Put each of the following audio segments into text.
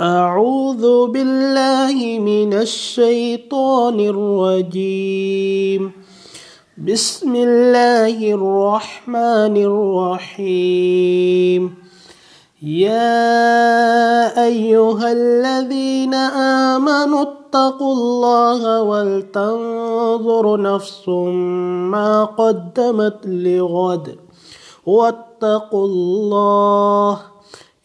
أعوذ بالله من الشيطان الرجيم بسم الله الرحمن الرحيم يا أيها الذين آمنوا اتقوا الله ولتنظر نفس ما قدمت لغد واتقوا الله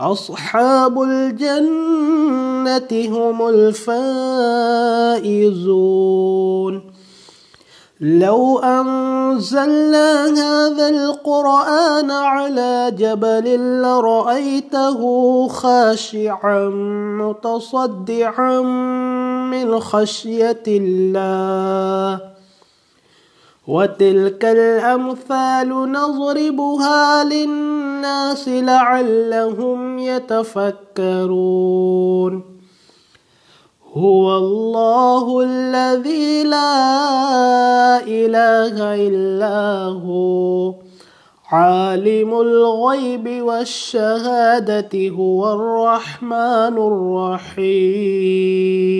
أصحاب الجنة هم الفائزون لو أنزلنا هذا القرآن على جبل لرأيته خاشعا متصدعا من خشية الله وتلك الأمثال نضربها للناس لعلهم يتفكرون هو الله الذي لا إله إلا هو عالم الغيب والشهادة هو الرحمن الرحيم